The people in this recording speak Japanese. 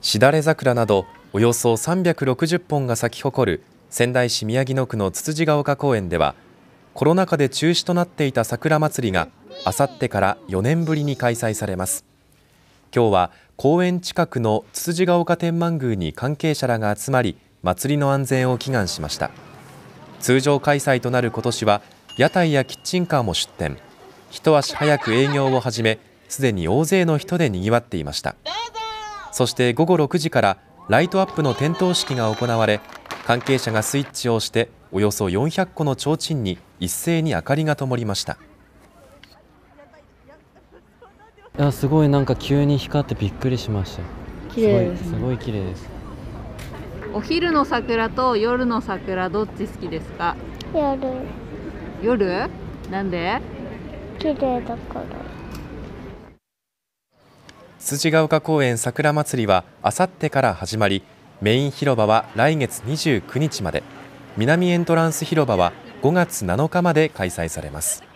しだれ桜などおよそ360本が咲き誇る仙台市宮城野区のつつじが丘公園ではコロナ禍で中止となっていた桜まつりがあさってから4年ぶりに開催されます今日は公園近くのつつじが丘天満宮に関係者らが集まり祭りの安全を祈願しました通常開催となる今年は屋台やキッチンカーも出店一足早く営業を始めすでに大勢の人でにぎわっていました。そして午後6時からライトアップの点灯式が行われ関係者がスイッチを押しておよそ400個の提灯に一斉に明かりが灯りましたいやすごいなんか急に光ってびっくりしました綺麗です、ね、すごい綺麗ですお昼の桜と夜の桜どっち好きですか夜夜なんで綺麗だから辻ヶ丘公園桜まつりはあさってから始まりメイン広場は来月29日まで南エントランス広場は5月7日まで開催されます